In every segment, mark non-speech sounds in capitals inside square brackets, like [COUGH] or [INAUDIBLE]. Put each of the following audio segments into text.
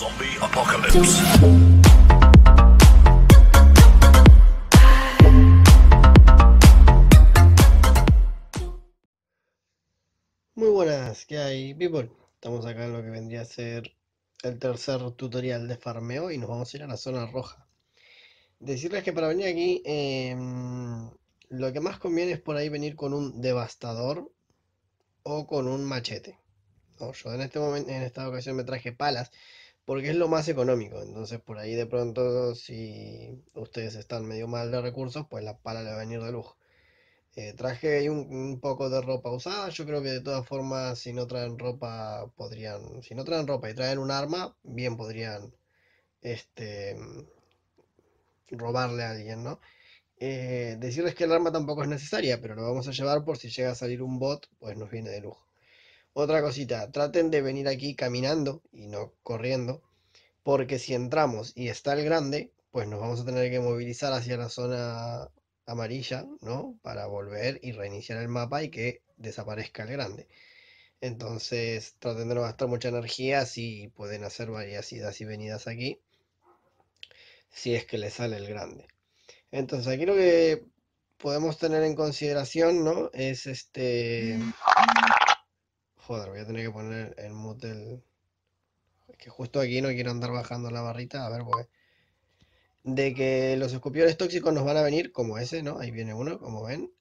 Zombie Apocalypse. Muy buenas, ¿qué hay, people? Estamos acá en lo que vendría a ser el tercer tutorial de farmeo y nos vamos a ir a la zona roja. Decirles que para venir aquí, em, lo que más conviene es por ahí venir con un devastador o con un machete. yo en, este momento, en esta ocasión me traje palas porque es lo más económico. Entonces, por ahí de pronto, si ustedes están medio mal de recursos, pues la pala le va a venir de lujo. Eh, traje un, un, poco de ropa usada. Yo creo que de todas formas, si no traen ropa, podrían. Si no traen ropa y traen un arma, bien podrían este, robarle a alguien, ¿no? Eh, decirles que el arma tampoco es necesaria, pero lo vamos a llevar por si llega a salir un bot, pues nos viene de lujo. Otra cosita, traten de venir aquí caminando y no corriendo, porque si entramos y está el grande, pues nos vamos a tener que movilizar hacia la zona amarilla, ¿no? Para volver y reiniciar el mapa y que desaparezca el grande. Entonces traten de no gastar mucha energía si pueden hacer varias idas y venidas aquí. Si es que le sale el grande. Entonces aquí lo que podemos tener en consideración, ¿no? Es este... Mm. Joder, voy a tener que poner el mute Es que justo aquí no quiero andar bajando la barrita, a ver, pues... De que los escupidores tóxicos nos van a venir como ese, ¿no? Ahí viene uno, como ven.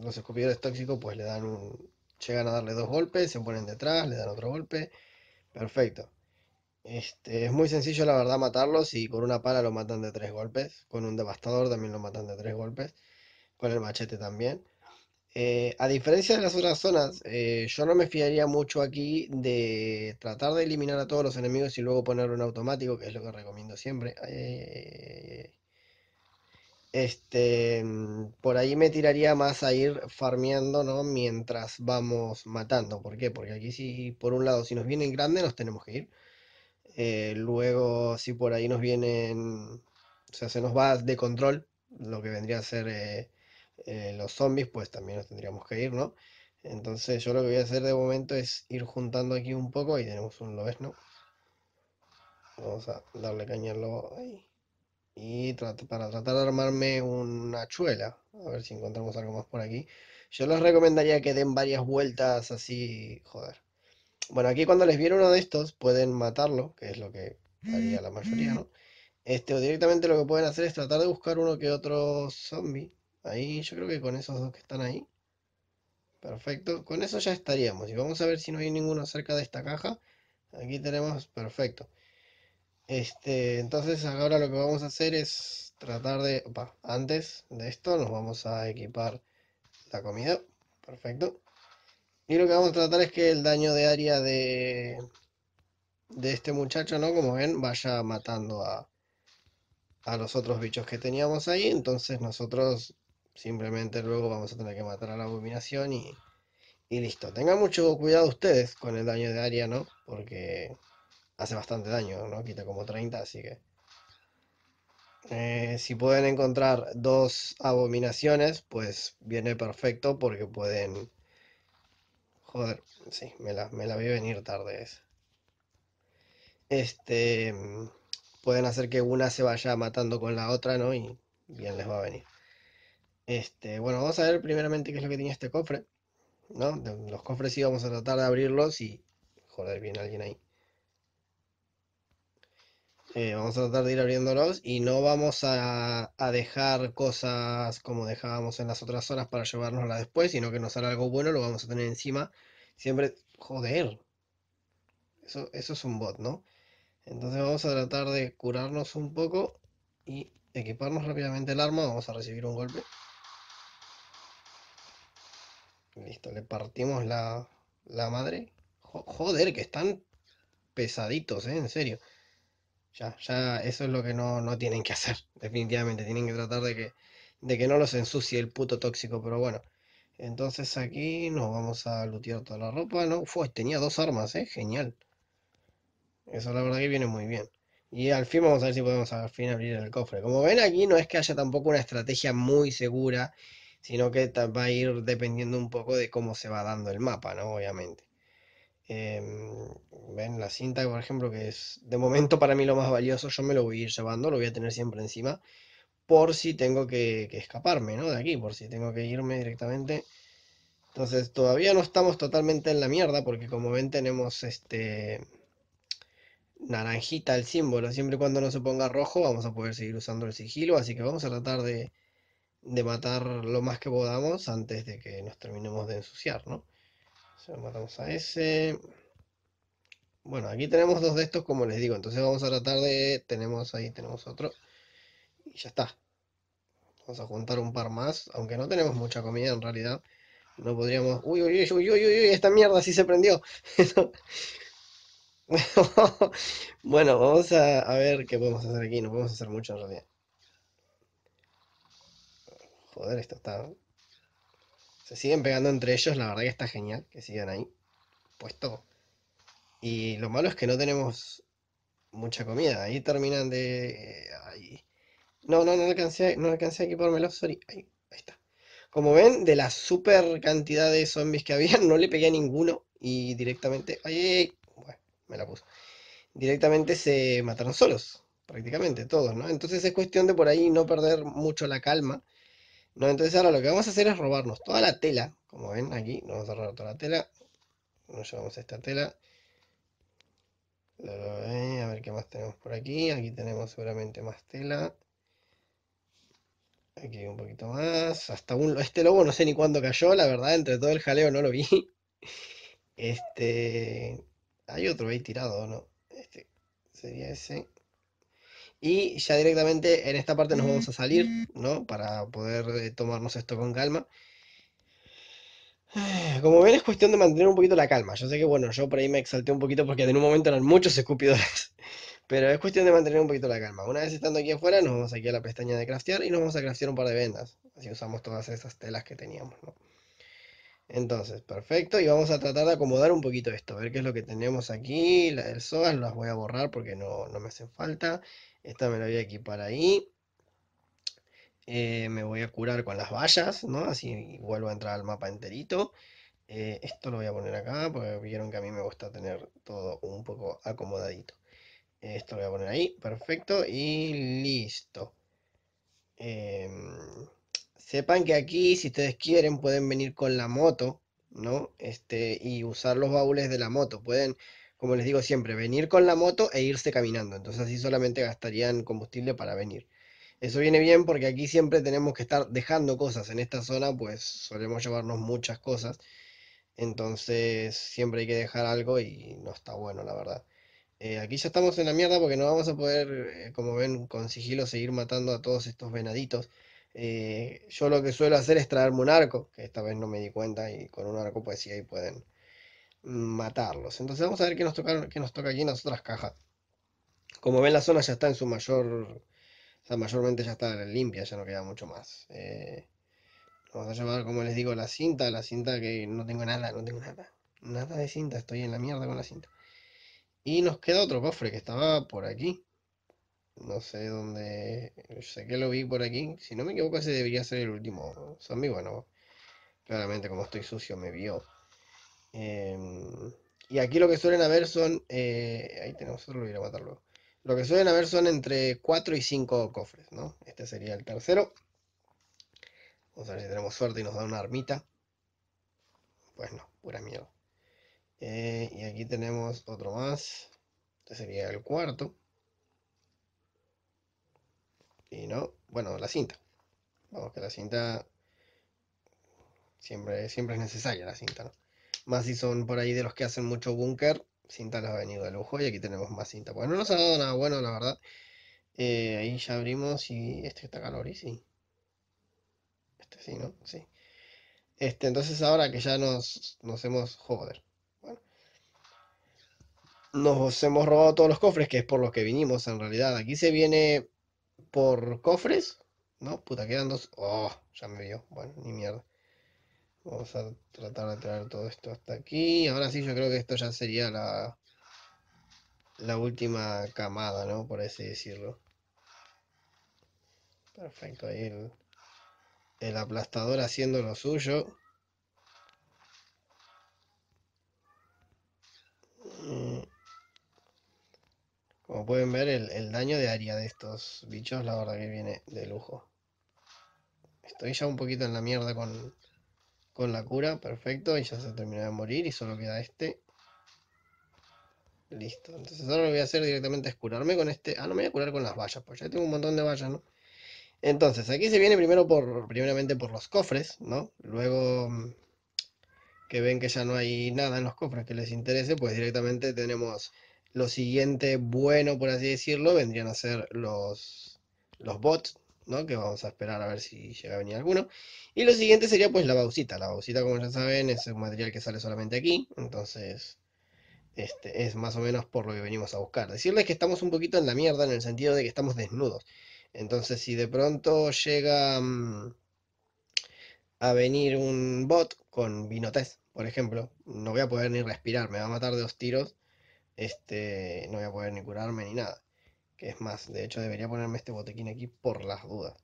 Los escupidores tóxicos pues le dan un... Llegan a darle dos golpes, se ponen detrás, le dan otro golpe. Perfecto. Este, es muy sencillo, la verdad, matarlos. Y con una pala lo matan de tres golpes. Con un devastador también lo matan de tres golpes. Con el machete también. Eh, a diferencia de las otras zonas, eh, yo no me fiaría mucho aquí de tratar de eliminar a todos los enemigos y luego poner un automático, que es lo que recomiendo siempre. Eh, este, mm, por ahí me tiraría más a ir farmeando, ¿no? Mientras vamos matando. ¿Por qué? Porque aquí sí, por un lado, si nos vienen grandes, nos tenemos que ir. luego, si por ahí nos vienen, o sea, se nos va de control, lo que vendría a ser eh, los zombies, pues también nos tendríamos que ir, ¿no? Entonces yo lo que voy a hacer de momento es ir juntando aquí un poco. y tenemos un ¿no? Vamos a darle caña al lobo ahí. Y para tratar de armarme una chuela. A ver si encontramos algo más por aquí. Yo les recomendaría que den varias vueltas así. Joder. Bueno, aquí cuando les viene uno de estos pueden matarlo, que es lo que haría la mayoría, ¿no? Este, o directamente lo que pueden hacer es tratar de buscar uno que otro zombie Ahí yo creo que con esos dos que están ahí. Perfecto, con eso ya estaríamos. Y vamos a ver si no hay ninguno cerca de esta caja. Aquí tenemos, perfecto. Este, entonces ahora lo que vamos a hacer es tratar de... antes de esto nos vamos a equipar la comida. Perfecto. Y lo que vamos a tratar es que el daño de área de, de este muchacho, ¿no? Como ven, vaya matando a, a los otros bichos que teníamos ahí. Entonces nosotros Simplemente luego vamos a tener que matar a la abominación y, y listo. Tengan mucho cuidado ustedes con el daño de área, ¿no? Porque hace bastante daño, ¿no? Quita como 30, así que... Eh, si pueden encontrar dos abominaciones, pues viene perfecto porque pueden... Joder, sí, me la, me la vi venir tarde esa. Este... Mm, pueden hacer que una se vaya matando con la otra, ¿no? Y bien les va a venir. Este, bueno, vamos a ver primeramente qué es lo que tenía este cofre. ¿no? Los cofres sí vamos a tratar de abrirlos y... Joder, viene alguien ahí. Eh, vamos a tratar de ir abriéndolos y no vamos a, dejar cosas como dejábamos en las otras horas para llevárnoslas después, sino que nos hará algo bueno, lo vamos a tener encima. Siempre, joder, eso, eso es un bot, ¿no? Entonces vamos a tratar de curarnos un poco y equiparnos rápidamente el arma, vamos a recibir un golpe. Listo, le partimos la, madre. Joder, que están pesaditos, ¿eh? En serio. Ya, ya, eso es lo que no, no tienen que hacer. [LAUGHS] Definitivamente, tienen que tratar de que, de que no los ensucie el puto tóxico, pero bueno. Entonces aquí nos vamos a lutear toda la ropa. No, fue, tenía dos armas, ¿eh? Genial. Eso la verdad que viene muy bien. Y al fin vamos a ver si podemos al fin abrir el cofre. Como ven aquí no es que haya tampoco una estrategia muy segura sino que va a ir dependiendo un poco de cómo se va dando el mapa, ¿no? Obviamente. Em, ven la cinta, por ejemplo, que es de momento para mí lo más valioso, yo me lo voy a ir llevando, lo voy a tener siempre encima, por si tengo que, que escaparme, ¿no? De aquí, por si tengo que irme directamente. Entonces todavía no estamos totalmente en la mierda porque como ven tenemos este naranjita el símbolo. Siempre y cuando no se ponga rojo vamos a poder seguir usando el sigilo. Así que vamos a tratar de, de matar lo más que podamos antes de que nos terminemos de ensuciar, ¿no? matamos a ese. Bueno, aquí tenemos dos de estos, como les digo. Entonces vamos a tratar de... Tenemos ahí, tenemos otro. Y ya está. Vamos a juntar un par más. Aunque no tenemos mucha comida en realidad. No podríamos... Uy, uy, uy, uy, uy, uy, esta mierda sí se prendió. [LAUGHS] bueno, vamos a, a ver qué podemos hacer aquí. No podemos hacer mucho en realidad. Joder, esto está. Se siguen pegando entre ellos, la verdad que está genial que sigan ahí. Puesto. Y lo malo es que no tenemos mucha comida. Ahí terminan de. Eh, ahí. No, no, no alcancé, no alcancé a equipármelo, sorry. Ahí, está. Como ven, de la super cantidad de zombies que había, [LAUGHS] no le pegué a ninguno. Y directamente. Ay, Bueno, me la puso. Directamente se mataron solos prácticamente todos, ¿no? Entonces es cuestión de por ahí no perder mucho la calma no, entonces ahora lo que vamos a hacer es robarnos toda la tela. Como ven aquí, nos vamos a robar toda la tela. Nos llevamos esta tela. A ver qué más tenemos por aquí. Aquí tenemos seguramente más tela. Aquí un poquito más. Hasta un, este lobo no sé ni cuándo cayó, la verdad. Entre todo el jaleo no lo vi. [LAUGHS] Este... Hay otro ahí tirado, ¿no? Este sería ese. Y ya directamente en esta parte nos vamos a salir, mm. ¿no? Para poder eh, tomarnos esto con calma. [SIGHS] Como ven, es cuestión de mantener un poquito la calma. Yo sé que, bueno, yo por ahí me exalté un poquito porque en un momento eran muchos escupidores. [LAUGHS] Pero es cuestión de mantener un poquito la calma. Una vez estando aquí afuera, nos vamos aquí a la pestaña de craftear y nos vamos a craftear un par de vendas. Así usamos todas esas telas que teníamos, ¿no? Entonces, perfecto. Y vamos a tratar de acomodar un poquito esto. A ver qué es lo que tenemos aquí. La del SOAS las voy a borrar porque no, no me hacen falta. Esta me la voy a equipar ahí. Eh, me voy a curar con las vallas, ¿no? Así vuelvo a entrar al mapa enterito. Eh, esto lo voy a poner acá, porque vieron que a mí me gusta tener todo un poco acomodadito. Esto lo voy a poner ahí, perfecto, y listo. Em, sepan que aquí, si ustedes quieren, pueden venir con la moto, ¿no? Este, y usar los baúles de la moto. Pueden como les digo siempre, venir con la moto e irse caminando. Entonces así solamente gastarían combustible para venir. Eso viene bien porque aquí siempre tenemos que estar dejando cosas. En esta zona pues solemos llevarnos muchas cosas. Entonces siempre hay que dejar algo y no está bueno, la verdad. Eh, aquí ya estamos en la mierda porque no vamos a poder, eh, como ven, con sigilo seguir matando a todos estos venaditos. Eh, yo lo que suelo hacer es traerme un arco, que esta vez no me di cuenta y con un arco pues sí ahí pueden matarlos. Entonces vamos a ver qué nos, tocaron, que nos toca aquí en las otras cajas. Como ven la zona ya está en su mayor... O mayormente ya está limpia, ya no queda mucho más. Eh, vamos a llevar, como les digo, la cinta, la cinta que no tengo nada, no tengo nada. Nada de cinta, estoy en la mierda con la cinta. Y nos queda otro cofre que estaba por aquí. No sé dónde... sé que lo vi por aquí. Si no me equivoco, ese debería ser el último zombie. Bueno, claramente como estoy sucio me vio. Em, y aquí lo que suelen haber son. Eh, ahí tenemos otro, lo voy a matar luego. Lo que suelen haber son entre 4 y 5 cofres, ¿no? Este sería el tercero. Vamos a ver si tenemos suerte y nos da una armita. Pues no, pura mierda. Eh, y aquí tenemos otro más. Este sería el cuarto. Y no, bueno, la cinta. Vamos, que la cinta siempre, siempre es necesaria, la cinta, ¿no? más si son por ahí de los que hacen mucho búnker, cinta nos ha venido de lujo y aquí tenemos más cinta. Bueno, no nos ha dado nada bueno, la verdad. Eh, ahí ya abrimos y este está calor y sí. Este sí, ¿no? Sí. Este, entonces ahora que ya nos, nos hemos... Joder. Bueno. Nos hemos robado todos los cofres, que es por los que vinimos en realidad. Aquí se viene por cofres. No, puta, quedan dos. Oh, ya me vio. Bueno, ni mierda. Vamos a tratar de traer todo esto hasta aquí. Ahora sí, yo creo que esto ya sería la, la última camada, ¿no? Por así decirlo. Perfecto, ahí el, aplastador haciendo lo suyo. Mm. Como pueden ver, el, el, daño de área de estos bichos, la verdad que viene de lujo. Estoy ya un poquito en la mierda con, con la cura, perfecto, y ya se terminó de morir y solo queda este. Listo, entonces ahora lo que voy a hacer directamente es curarme con este. Ah, no me voy a curar con las vallas, pues ya tengo un montón de vallas, ¿no? Entonces, aquí se viene primero por, primeramente por los cofres, ¿no? Luego mm, que ven que ya no hay nada en los cofres que les interese, pues directamente tenemos lo siguiente bueno, por así decirlo, vendrían a ser los, los bots, que vamos a esperar a ver si llega a venir alguno. Y lo siguiente sería pues la bausita La bausita como ya saben, es un material que sale solamente aquí, entonces este, es más o menos por lo que venimos a buscar. Decirles que estamos un poquito en la mierda en el sentido de que estamos desnudos. Entonces si de pronto llega mm, a venir un bot con test por ejemplo, no voy a poder ni respirar, me va a matar de dos tiros, este, no voy a poder ni curarme ni nada es más, de hecho debería ponerme este botequín aquí por las dudas.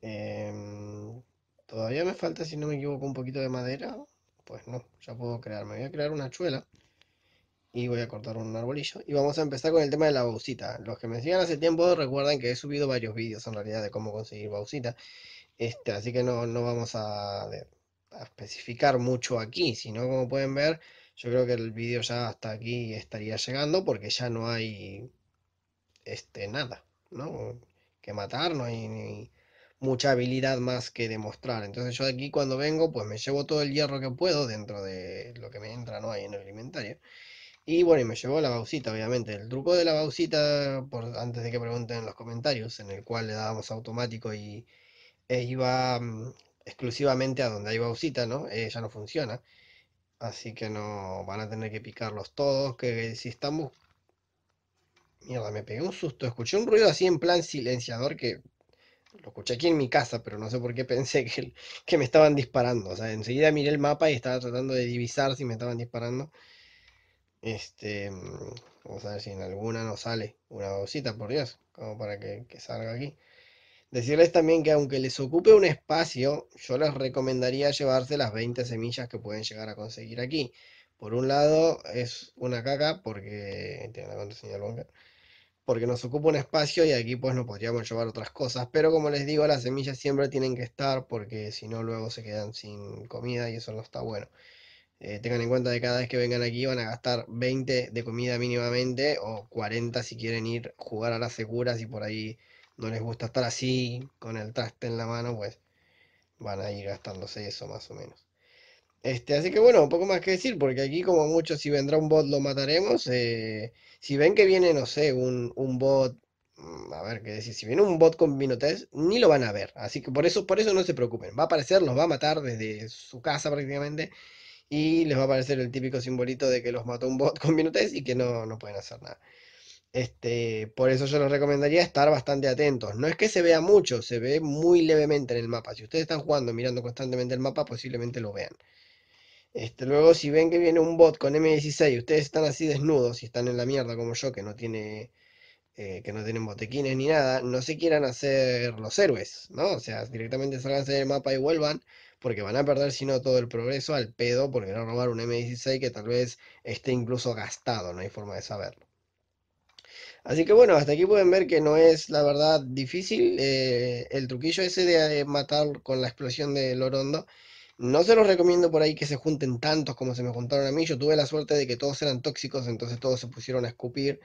Em, todavía me falta, si no me equivoco, un poquito de madera. Pues no, ya puedo crear. Me voy a crear una chuela. Y voy a cortar un arbolillo. Y vamos a empezar con el tema de la baucita. Los que me sigan hace tiempo recuerdan que he subido varios vídeos en realidad de cómo conseguir baucita. Este, así que no, vamos a, a especificar mucho aquí. Sino, como pueden ver, yo creo que el vídeo ya hasta aquí estaría llegando. Porque ya no hay este, nada, ¿no? Que matar, no hay ni mucha habilidad más que demostrar. Entonces yo de aquí cuando vengo, pues me llevo todo el hierro que puedo dentro de lo que me entra, no hay en el inventario. Y bueno, y me llevo la baucita, obviamente. El truco de la baucita, por, antes de que pregunten en los comentarios, en el cual le dábamos automático y e iba mm, exclusivamente a donde hay baucita, ¿no? ella eh, ya no funciona. Así que no van a tener que picarlos todos. Que si están Mierda, me pegué un susto. Escuché un ruido así en plan silenciador que lo escuché aquí en mi casa, pero no sé por qué pensé que, [LAUGHS] que me estaban disparando. O sea, enseguida miré el mapa y estaba tratando de divisar si me estaban disparando. Este, mm, vamos a ver si en alguna no sale una dosita, por Dios, como para que, salga aquí. Decirles también que aunque les ocupe un espacio, yo les recomendaría llevarse las 20 semillas que pueden llegar a conseguir aquí. Por un lado es una caca porque tiene la contraseña porque nos ocupa un espacio y aquí pues nos podríamos llevar otras cosas. Pero como les digo, las semillas siempre tienen que estar porque si no luego se quedan sin comida y eso no está bueno. Eh, tengan en cuenta que cada vez que vengan aquí van a gastar 20 de comida mínimamente o 40 si quieren ir jugar a las seguras y por ahí no les gusta estar así con el traste en la mano, pues van a ir gastándose eso más o menos. Este, así que bueno, un poco más que decir, porque aquí como mucho si vendrá un bot lo mataremos. Eh, si ven que viene, no sé, un, un bot, mm, a ver qué decir, si viene un bot con Minotes ni lo van a ver. Así que por eso, por eso no se preocupen. Va a aparecer, los va a matar desde su casa prácticamente. Y les va a aparecer el típico simbolito de que los mató un bot [LAUGHS] con minutos y que no, no pueden hacer nada. Este, por eso yo les recomendaría estar bastante atentos. No es que se vea mucho, se ve muy levemente en el mapa. Si ustedes están jugando mirando constantemente el mapa, posiblemente lo vean. Este, luego, si ven que viene un bot con M16 ustedes están así desnudos y están en la mierda como yo, que no tiene eh, que no tienen botequines ni nada, no se quieran hacer los héroes, ¿no? O sea, directamente salganse del mapa y vuelvan, porque van a perder, si no, todo el progreso al pedo van a robar un M16 que tal vez esté incluso gastado, no hay forma de saberlo. Así que bueno, hasta aquí pueden ver que no es la verdad difícil. Eh, el truquillo ese de eh, matar con la explosión de Lorondo no se los recomiendo por ahí que se junten tantos como se me juntaron a mí. Yo tuve la suerte de que todos eran tóxicos, entonces todos se pusieron a escupir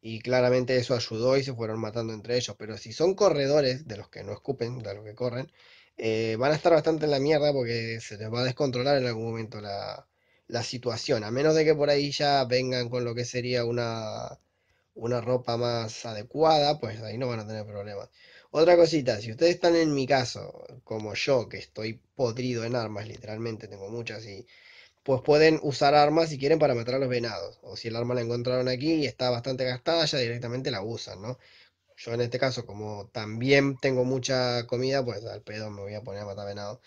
y claramente eso ayudó y se fueron matando entre ellos. Pero si son corredores, de los que no escupen, de los que corren, eh, van a estar bastante en la mierda porque se les va a descontrolar en algún momento la situación. A menos de que por ahí ya vengan con lo que sería una una ropa más adecuada, pues ahí no van a tener problemas. Otra cosita, si ustedes están en mi caso, como yo, que estoy podrido en armas, literalmente tengo muchas y pues pueden usar armas si quieren para matar a los venados. O si el arma la encontraron aquí y está bastante gastada, ya directamente la usan, ¿no? Yo en este caso, como también tengo mucha comida, pues al pedo me voy a poner a matar venados.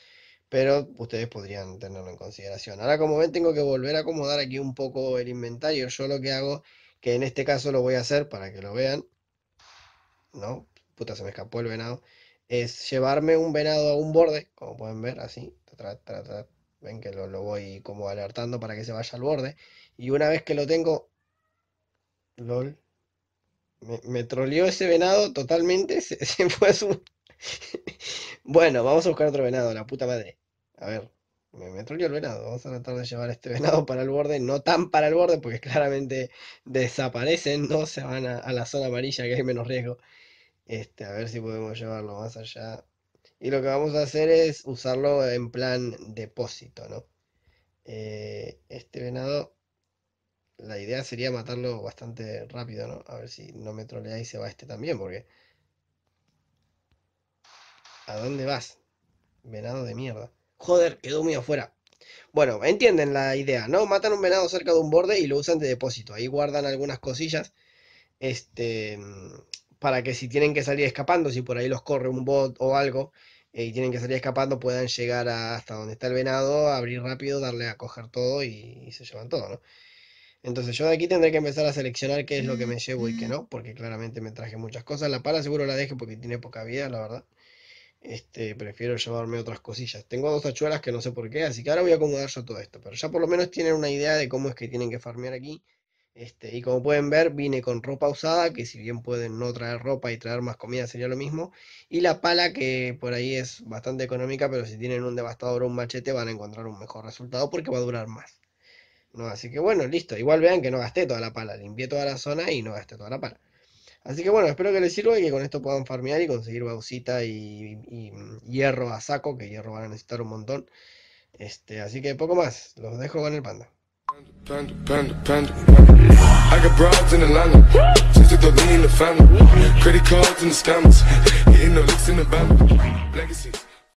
Pero ustedes podrían tenerlo en consideración. Ahora como ven, tengo que volver a acomodar aquí un poco el inventario. Yo lo que hago que en este caso lo voy a hacer para que lo vean, ¿no? Puta, se me escapó el venado, es llevarme un venado a un borde, como pueden ver, así, ven que lo, voy como alertando para que se vaya al borde, y una vez que lo tengo, lol, me, troleó ese venado totalmente. [LAUGHS] Se, se fue a su. [LAUGHS] bueno, vamos a buscar otro venado, la puta madre. A ver me, metroleó el venado. Vamos a tratar de llevar este venado para el borde, no tan para el borde, porque [LAUGHS] claramente desaparecen, no se van a, la zona amarilla que hay menos riesgo. Este, a ver si podemos llevarlo más allá. Y lo que vamos a hacer es usarlo en plan depósito, ¿no? Eh, este venado, la idea sería matarlo bastante rápido, ¿no? A ver si no me trolea y se va este también, porque... ¿A dónde vas? Venado de mierda. Joder, quedó muy afuera. Bueno, entienden la idea, ¿no? Matan un venado cerca de un borde y lo usan de depósito. Ahí guardan algunas cosillas. Este. Para que si tienen que salir escapando, si por ahí los corre un bot o algo, eh, y tienen que salir escapando, puedan llegar hasta donde está el venado, abrir rápido, darle a coger todo y, se llevan todo, ¿no? Entonces yo de aquí tendré que empezar a seleccionar qué es lo que me llevo y qué no, porque claramente me traje muchas cosas. La pala seguro la deje porque tiene poca vida, la verdad. Este, prefiero llevarme otras cosillas. Tengo dos hachuelas que no sé por qué, así que ahora voy a acomodar yo todo esto. Pero ya por lo menos tienen una idea de cómo es que tienen que farmear aquí. Este, y como pueden ver, vine con ropa usada, que si bien pueden no traer ropa y traer más comida sería lo mismo. Y la pala, que por ahí es bastante económica, pero si tienen un devastador o un machete van a encontrar un mejor resultado porque va a durar más. Así que bueno, listo. Igual vean que no gasté toda la pala, limpié toda la zona y no gasté toda la pala. Así que bueno, espero que les sirva y que con esto puedan farmear y conseguir bausita y, mm, hierro a saco, que hierro van a necesitar un montón. Este, así que poco más, los dejo con el panda.